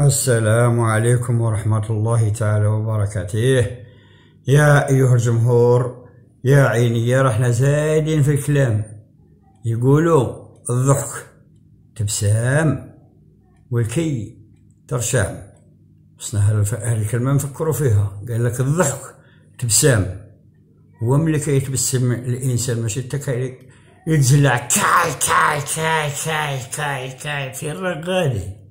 السلام عليكم ورحمة الله تعالى وبركاته يا أيها الجمهور يا عيني رحنا زايدين في الكلام يقولوا الضحك تبسام والكي ترشام بصنا هذه الكلمة نفكروا فيها قال لك الضحك تبسام هو ملي كيتبسم الإنسان ماشي حتى يتزلع كاي كاي كاي كاي كاي كاي في الرقادي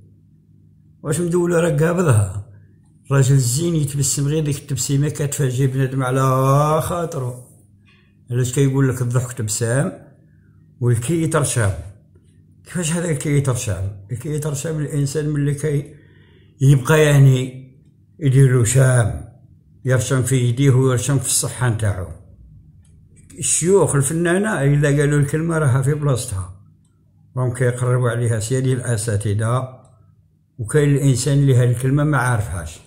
واش مدولة راه قابضها راجل زين يتبسم غير ديك التبسيمة كتفاجئ بنادم على خاطرو علاش كيقول لك الضحك تبسام والكي ترشام كيفاش هذا الكي ترشام الكي ترشام الانسان ملي كي يبقى يعني يديرو شام يرشم في يديه ويرشم في الصحة نتاعو الشيوخ الفنانة إلا قالوا الكلمة راها في بلاصتها راهم كيقربوا عليها سيدي الأساتذة وكاين الانسان اللي هذه الكلمه ما عارفهاش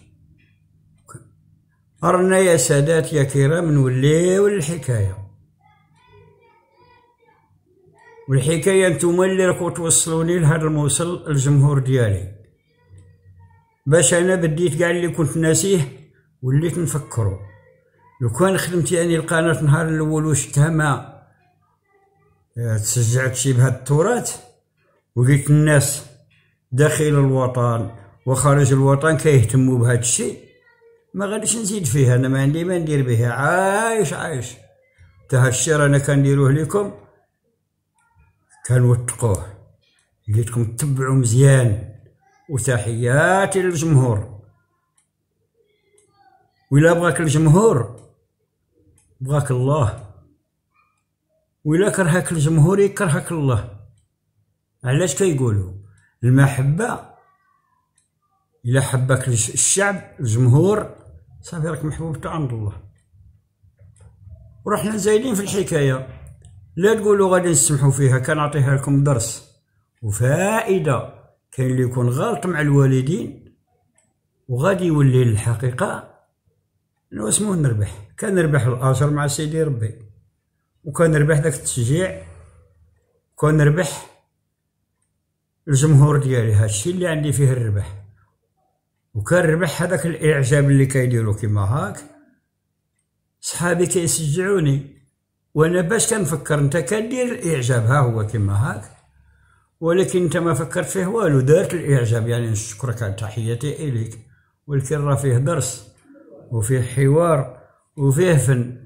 أرنا يا سادات يا كرام نوليو الحكاية والحكاية نتوما اللي راكو توصلوني لهذا الموصل الجمهور ديالي باش أنا بديت كاع اللي كنت ناسيه وليت نفكرو لو كان خدمت يعني القناة نهار الأول وشتها ما آه، تسجعت شي بهاد التراث وقلت الناس داخل الوطن وخارج الوطن كيهتموا بهذا الشيء ما غاديش نزيد فيها انا ما عندي ما ندير بها عايش عايش حتى هالشير انا كنديروه لكم كنوثقوه قلتكم تبعوا مزيان وتحياتي للجمهور ولا بغاك الجمهور بغاك الله ولا كرهك الجمهور يكرهك الله علاش كيقولوا المحبه الا حبك الشعب الجمهور صافي راك محبوب تاع عند الله ورحنا زايدين في الحكايه لا تقولوا غادي نسمحوا فيها كنعطيها لكم درس وفائده كاين اللي يكون غلط مع الوالدين وغادي يولي الحقيقة انه اسمه نربح كنربح الاجر مع سيدي ربي نربح داك التشجيع كنربح الجمهور ديالي هادشي اللي عندي فيه الربح وكان ربح هذاك الاعجاب اللي كيديروا كيما هاك صحابي كيشجعوني وانا باش كنفكر انت كدير الاعجاب ها هو كيما هاك ولكن انت ما فكرت فيه والو دارت الاعجاب يعني نشكرك على تحياتي اليك ولكن راه فيه درس وفيه حوار وفيه فن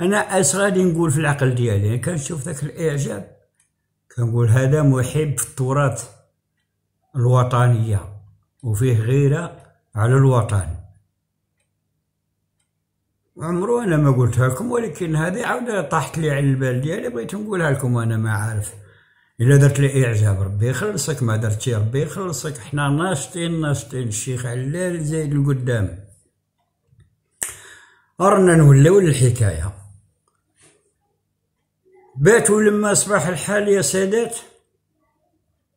انا اش غادي نقول في العقل ديالي يعني كنشوف ذاك الاعجاب كنقول هذا محب في التراث الوطنية وفيه غيرة على الوطن عمرو أنا ما قلتها لكم ولكن هذه عاود طاحت لي على البال ديالي بغيت نقولها لكم وأنا ما عارف إلا درت لي إعجاب ربي يخلصك ما درتي ربي يخلصك حنا ناشطين ناشطين الشيخ علال زايد القدام أرنا نوليو الحكاية باتوا لما أصبح الحال يا سادات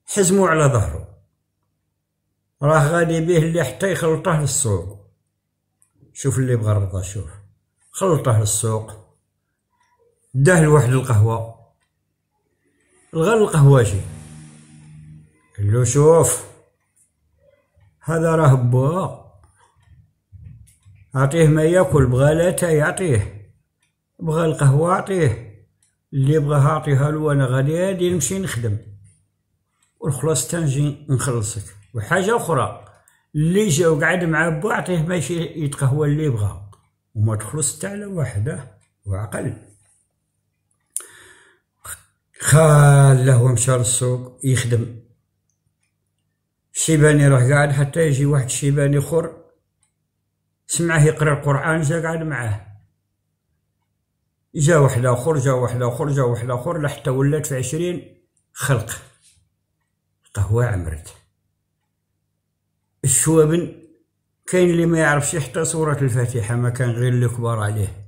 حزموا على ظهره راه غادي بيه اللي حتى يخلطه للسوق شوف اللي الرضا شوف خلطه للسوق داه لواحد القهوة الغى القهواجي قال له شوف هذا راه بوا أعطيه ما ياكل بغى لا يعطيه بغى القهوة أعطيه اللي بغاها أعطيها له أنا غادي نمشي نخدم والخلاص تنجي نخلصك وحاجه اخرى اللي جا وقعد مع بو عطيه ماشي يتقهوى اللي بغا وما تخلص حتى على وحده وعقل خاله هو مشى للسوق يخدم شيباني راه قاعد حتى يجي واحد شيباني اخر سمعه يقرا القران جا قاعد معاه جا واحد اخر جا واحد اخر جا واحد اخر لحتى ولات في عشرين خلق قهوه عمرت الشوابن كاين اللي ما يعرفش حتى سورة الفاتحة ما كان غير كبار عليه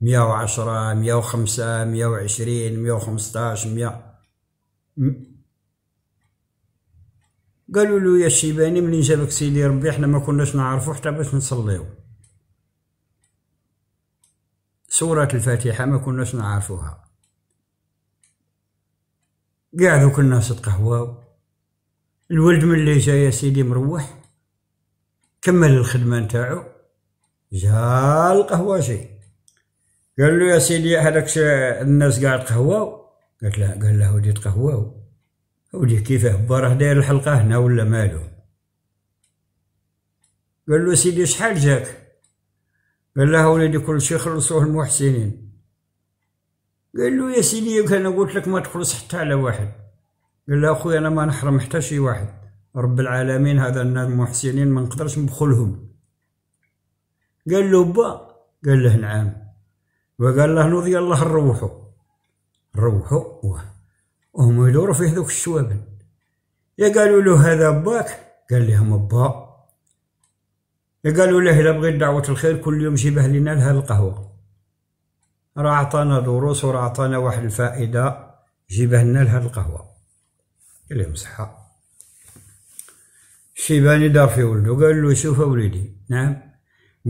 مية وعشرة مية وخمسة مية وعشرين مية وخمسطاش مية قالوا له يا شيباني من جابك سيدي ربي احنا ما كناش نعرفو حتى باش نصليو سورة الفاتحة ما كناش نعرفوها قاعدوا كل الناس تقهواو الولد من اللي جاي يا سيدي مروح كمل الخدمة نتاعو جا شي قال له يا سيدي هذاك الناس قاعد قهوة قالت له قال له ودي تقهواو ودي كيفاه راه داير الحلقة هنا ولا مالو قال له سيدي شحال جاك قال له وليدي كل شيء خلصوه المحسنين قال له يا سيدي كان قلت لك ما تخلص حتى على واحد قال له اخويا انا ما نحرم حتى شي واحد رب العالمين هذا الناس محسنين ما نقدرش نبخلهم قال له با قال له نعم وقال له نوضي الله نروحو نروحو وهم يدوروا في ذوك الشوابن يا قالوا له هذا باك قال لهم با يا قالوا له الا بغيت دعوة الخير كل يوم جيبه لنا لها القهوة راه عطانا دروس وراه عطانا واحد الفائدة جيبه لنا لها القهوة قال لهم صحة شيباني دار في ولده قال له شوف وليدي نعم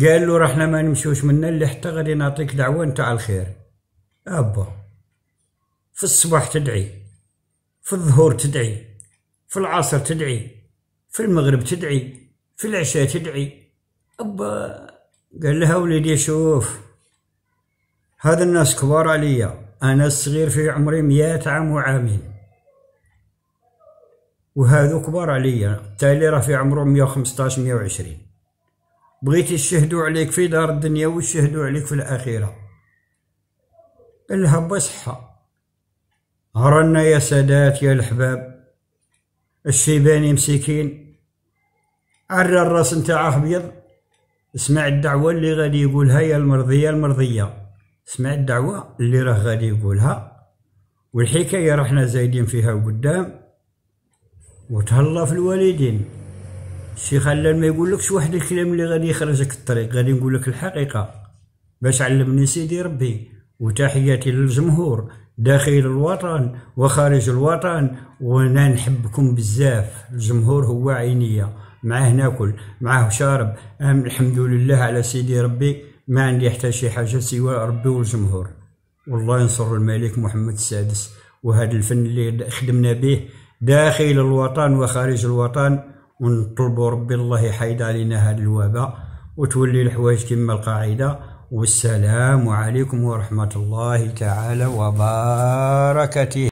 قال له رحنا ما نمشوش منا اللي حتى غادي نعطيك دعوة نتاع الخير أبا في الصباح تدعي في الظهور تدعي في العصر تدعي في المغرب تدعي في العشاء تدعي أبا قال لها وليدي شوف هذا الناس كبار عليا أنا الصغير في عمري مئات عام وعامين وهذو كبار عليا اللي راه في عمرو 115 120 بغيت يشهدوا عليك في دار الدنيا ويشهدوا عليك في الآخرة الهبة صحة هرنا يا سادات يا الحباب الشيباني مسكين عرى الراس نتاعه أبيض اسمع الدعوة اللي غادي يقولها يا المرضية المرضية اسمع الدعوة اللي راه غادي يقولها والحكاية راحنا زايدين فيها قدام وتهلا في الوالدين الشيخ خلال ما يقولكش واحد الكلام اللي غادي يخرجك الطريق غادي نقولك الحقيقه باش علمني سيدي ربي وتحياتي للجمهور داخل الوطن وخارج الوطن وانا نحبكم بزاف الجمهور هو عينيا معاه ناكل معاه شارب أهم الحمد لله على سيدي ربي ما عندي حتى شي حاجه سوى ربي والجمهور والله ينصر الملك محمد السادس وهذا الفن اللي خدمنا به داخل الوطن وخارج الوطن ونطلبوا ربي الله يحيد علينا هذا الوباء وتولي الحوايج كما القاعدة والسلام عليكم ورحمة الله تعالى وبركاته